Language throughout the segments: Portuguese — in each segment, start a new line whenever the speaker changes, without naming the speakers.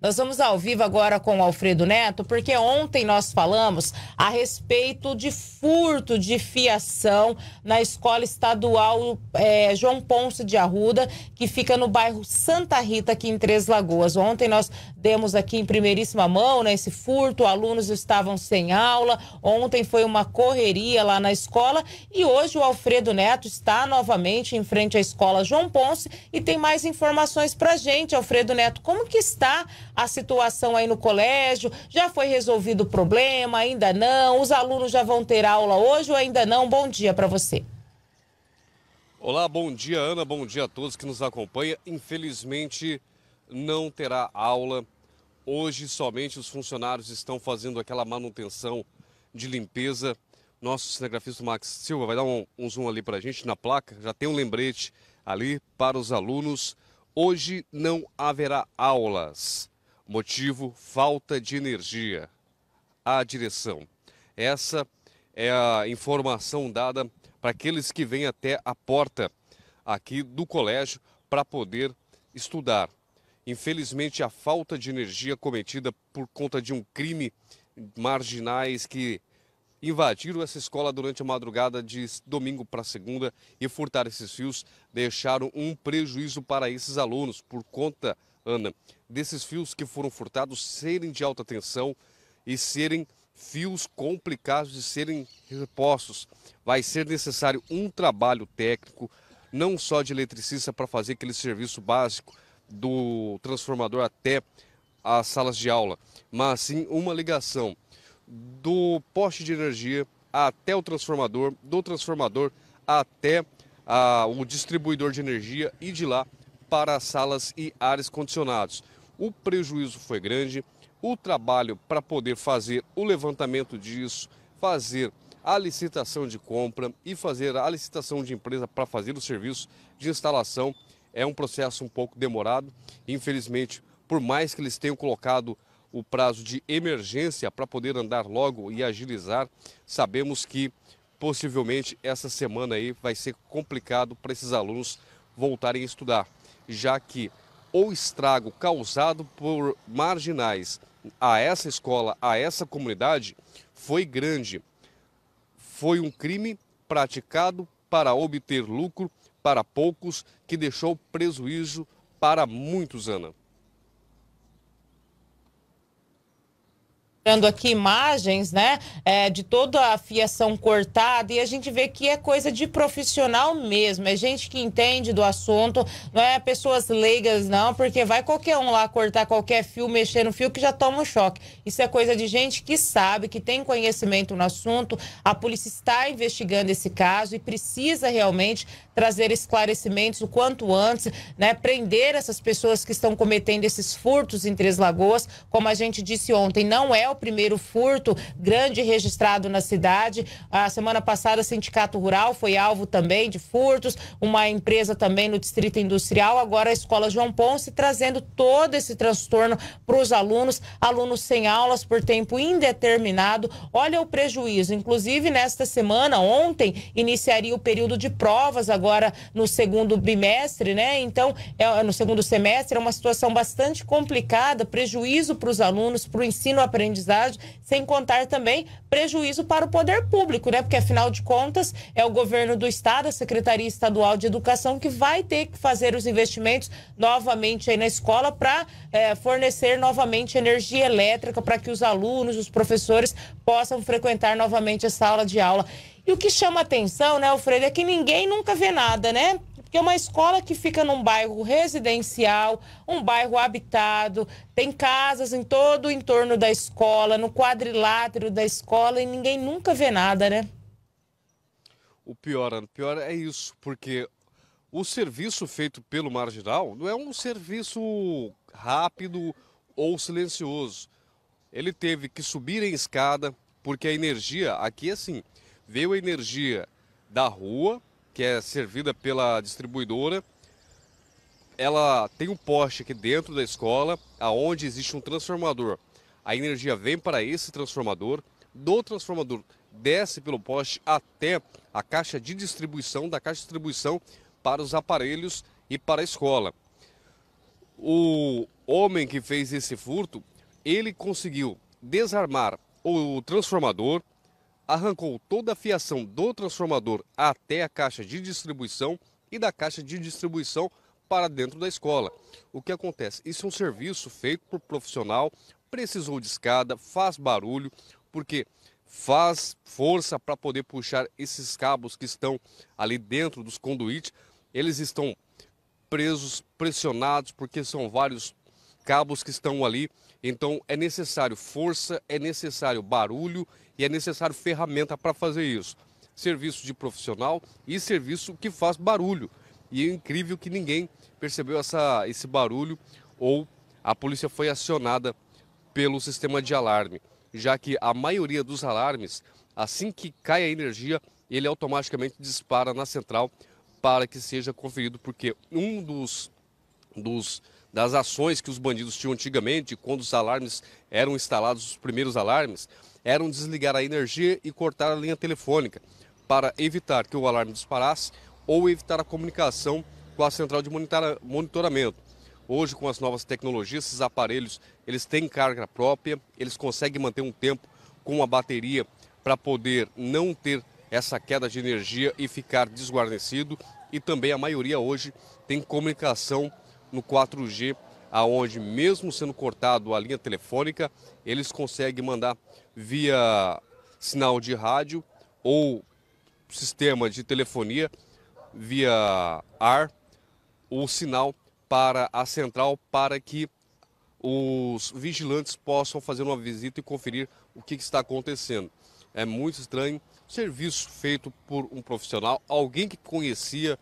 Nós vamos ao vivo agora com o Alfredo Neto, porque ontem nós falamos a respeito de furto de fiação na escola estadual é, João Ponce de Arruda, que fica no bairro Santa Rita, aqui em Três Lagoas. Ontem nós demos aqui em primeiríssima mão né, esse furto, alunos estavam sem aula, ontem foi uma correria lá na escola e hoje o Alfredo Neto está novamente em frente à escola João Ponce e tem mais informações para gente. Alfredo Neto, como que está a situação aí no colégio? Já foi resolvido o problema? Ainda não? Os alunos já vão ter aula hoje ou ainda não? Bom dia para você.
Olá, bom dia, Ana. Bom dia a todos que nos acompanham. Infelizmente, não terá aula. Hoje, somente os funcionários estão fazendo aquela manutenção de limpeza. Nosso cinegrafista Max Silva vai dar um, um zoom ali para a gente na placa. Já tem um lembrete ali para os alunos. Hoje não haverá aulas. Motivo: falta de energia. A direção. Essa é a informação dada para aqueles que vêm até a porta aqui do colégio para poder estudar. Infelizmente, a falta de energia cometida por conta de um crime marginais que invadiram essa escola durante a madrugada de domingo para segunda e furtaram esses fios, deixaram um prejuízo para esses alunos por conta Ana, desses fios que foram furtados serem de alta tensão e serem fios complicados de serem repostos. Vai ser necessário um trabalho técnico, não só de eletricista, para fazer aquele serviço básico do transformador até as salas de aula, mas sim uma ligação do poste de energia até o transformador, do transformador até ah, o distribuidor de energia e de lá para salas e ares condicionados. O prejuízo foi grande, o trabalho para poder fazer o levantamento disso, fazer a licitação de compra e fazer a licitação de empresa para fazer o serviço de instalação é um processo um pouco demorado. Infelizmente, por mais que eles tenham colocado o prazo de emergência para poder andar logo e agilizar, sabemos que possivelmente essa semana aí vai ser complicado para esses alunos voltarem a estudar já que o estrago causado por marginais a essa escola, a essa comunidade, foi grande. Foi um crime praticado para obter lucro para poucos que deixou prejuízo para muitos, Ana.
mostrando aqui imagens, né, é, de toda a fiação cortada e a gente vê que é coisa de profissional mesmo, é gente que entende do assunto, não é pessoas leigas não, porque vai qualquer um lá cortar qualquer fio, mexer no fio que já toma um choque. Isso é coisa de gente que sabe, que tem conhecimento no assunto. A polícia está investigando esse caso e precisa realmente trazer esclarecimentos o quanto antes, né, prender essas pessoas que estão cometendo esses furtos em Três Lagoas. Como a gente disse ontem, não é o primeiro furto grande registrado na cidade. A semana passada, o Sindicato Rural foi alvo também de furtos, uma empresa também no Distrito Industrial, agora a Escola João Ponce, trazendo todo esse transtorno para os alunos, alunos sem aulas por tempo indeterminado. Olha o prejuízo. Inclusive, nesta semana, ontem, iniciaria o período de provas agora no segundo bimestre, né? Então, é, no segundo semestre, é uma situação bastante complicada, prejuízo para os alunos, para o ensino aprendizado aprendizagem, sem contar também prejuízo para o poder público, né? Porque afinal de contas é o governo do estado, a Secretaria Estadual de Educação que vai ter que fazer os investimentos novamente aí na escola para é, eh, fornecer novamente energia elétrica para que os alunos, os professores possam frequentar novamente essa sala de aula. E o que chama atenção, né, Alfredo, é que ninguém nunca vê nada, né? Porque uma escola que fica num bairro residencial, um bairro habitado, tem casas em todo o entorno da escola, no quadrilátero da escola e ninguém nunca vê nada, né?
O pior, o pior é isso, porque o serviço feito pelo marginal não é um serviço rápido ou silencioso. Ele teve que subir em escada, porque a energia, aqui é assim, veio a energia da rua, que é servida pela distribuidora. Ela tem um poste aqui dentro da escola, aonde existe um transformador. A energia vem para esse transformador, do transformador desce pelo poste até a caixa de distribuição, da caixa de distribuição para os aparelhos e para a escola. O homem que fez esse furto, ele conseguiu desarmar o transformador, arrancou toda a fiação do transformador até a caixa de distribuição e da caixa de distribuição para dentro da escola. O que acontece? Isso é um serviço feito por profissional, precisou de escada, faz barulho, porque faz força para poder puxar esses cabos que estão ali dentro dos conduítes. Eles estão presos, pressionados, porque são vários cabos que estão ali então é necessário força, é necessário barulho e é necessário ferramenta para fazer isso. Serviço de profissional e serviço que faz barulho. E é incrível que ninguém percebeu essa, esse barulho ou a polícia foi acionada pelo sistema de alarme, já que a maioria dos alarmes, assim que cai a energia, ele automaticamente dispara na central para que seja conferido, porque um dos, dos das ações que os bandidos tinham antigamente, quando os alarmes eram instalados, os primeiros alarmes, eram desligar a energia e cortar a linha telefônica, para evitar que o alarme disparasse ou evitar a comunicação com a central de monitoramento. Hoje, com as novas tecnologias, esses aparelhos eles têm carga própria, eles conseguem manter um tempo com a bateria para poder não ter essa queda de energia e ficar desguarnecido. E também a maioria hoje tem comunicação no 4G, aonde mesmo sendo cortado a linha telefônica, eles conseguem mandar via sinal de rádio ou sistema de telefonia via ar o sinal para a central para que os vigilantes possam fazer uma visita e conferir o que está acontecendo. É muito estranho serviço feito por um profissional, alguém que conhecia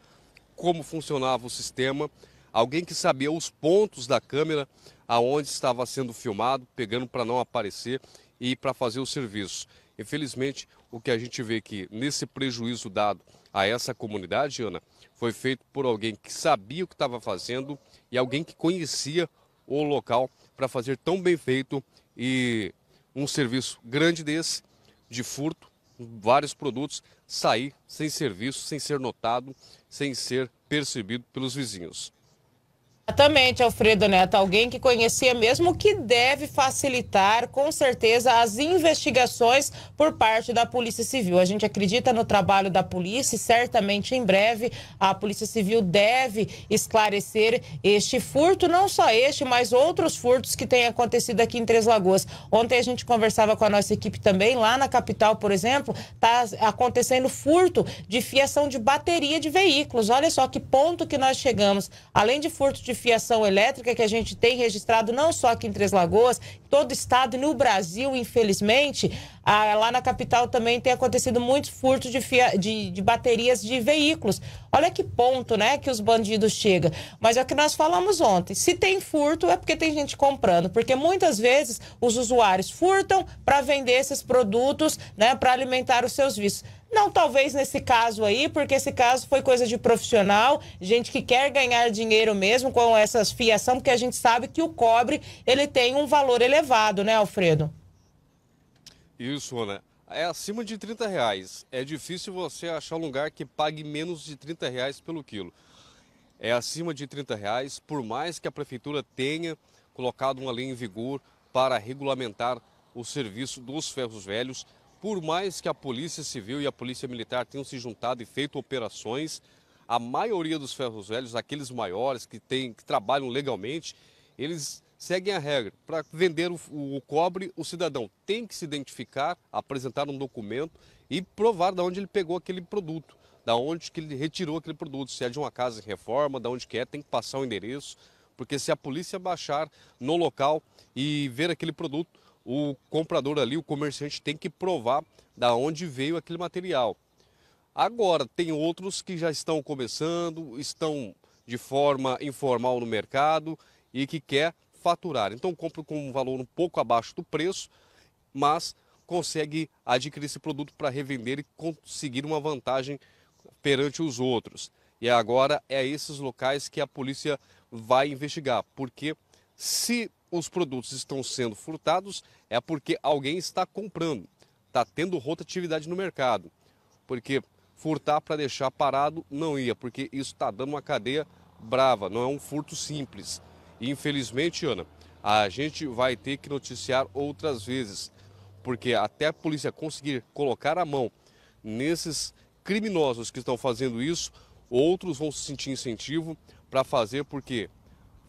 como funcionava o sistema alguém que sabia os pontos da câmera aonde estava sendo filmado, pegando para não aparecer e para fazer o serviço. Infelizmente, o que a gente vê que nesse prejuízo dado a essa comunidade, Ana, foi feito por alguém que sabia o que estava fazendo e alguém que conhecia o local para fazer tão bem feito e um serviço grande desse, de furto, vários produtos, sair sem serviço, sem ser notado, sem ser percebido pelos vizinhos.
Exatamente, Alfredo Neto, alguém que conhecia mesmo que deve facilitar com certeza as investigações por parte da Polícia Civil. A gente acredita no trabalho da polícia e certamente em breve a Polícia Civil deve esclarecer este furto, não só este, mas outros furtos que têm acontecido aqui em Três Lagoas. Ontem a gente conversava com a nossa equipe também, lá na capital, por exemplo, está acontecendo furto de fiação de bateria de veículos. Olha só que ponto que nós chegamos. Além de furto de fiação elétrica que a gente tem registrado não só aqui em Três Lagoas, todo o estado e no Brasil, infelizmente, lá na capital também tem acontecido muitos furtos de, de, de, baterias de veículos. Olha que ponto, né, que os bandidos chegam. Mas é o que nós falamos ontem. Se tem furto, é porque tem gente comprando, porque muitas vezes os usuários furtam para vender esses produtos, né, para alimentar os seus vícios. Não, talvez nesse caso aí, porque esse caso foi coisa de profissional, gente que quer ganhar dinheiro mesmo com essas fiação, porque a gente sabe que o cobre ele tem um valor elevado, né, Alfredo?
Isso, Ana. É acima de 30 reais. É difícil você achar um lugar que pague menos de 30 reais pelo quilo. É acima de 30 reais, por mais que a prefeitura tenha colocado uma lei em vigor para regulamentar o serviço dos ferros velhos, por mais que a Polícia Civil e a Polícia Militar tenham se juntado e feito operações, a maioria dos ferros velhos, aqueles maiores que, tem, que trabalham legalmente, eles seguem a regra. Para vender o, o, cobre, o cidadão tem que se identificar, apresentar um documento e provar de onde ele pegou aquele produto, da onde que ele retirou aquele produto, se é de uma casa em reforma, da onde que é, tem que passar o endereço, porque se a polícia baixar no local e ver aquele produto, o comprador ali, o comerciante tem que provar da onde veio aquele material. Agora, tem outros que já estão começando, estão de forma informal no mercado e que quer faturar. Então, compra com um valor um pouco abaixo do preço, mas consegue adquirir esse produto para revender e conseguir uma vantagem perante os outros. E agora é esses locais que a polícia vai investigar, porque se os produtos estão sendo furtados é porque alguém está comprando, está tendo rotatividade no mercado. Porque furtar para deixar parado não ia, porque isso está dando uma cadeia brava, não é um furto simples. E infelizmente, Ana, a gente vai ter que noticiar outras vezes, porque até a polícia conseguir colocar a mão nesses criminosos que estão fazendo isso, outros vão se sentir incentivo para fazer, porque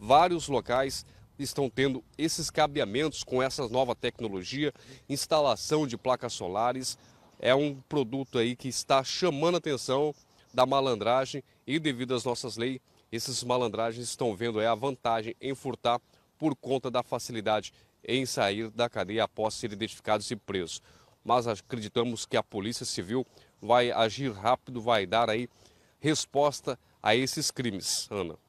vários locais estão tendo esses cabeamentos com essa nova tecnologia, instalação de placas solares. É um produto aí que está chamando a atenção da malandragem e devido às nossas leis, esses malandragens estão vendo a vantagem em furtar por conta da facilidade em sair da cadeia após serem identificados e presos. Mas acreditamos que a Polícia Civil vai agir rápido, vai dar aí resposta a esses crimes, Ana.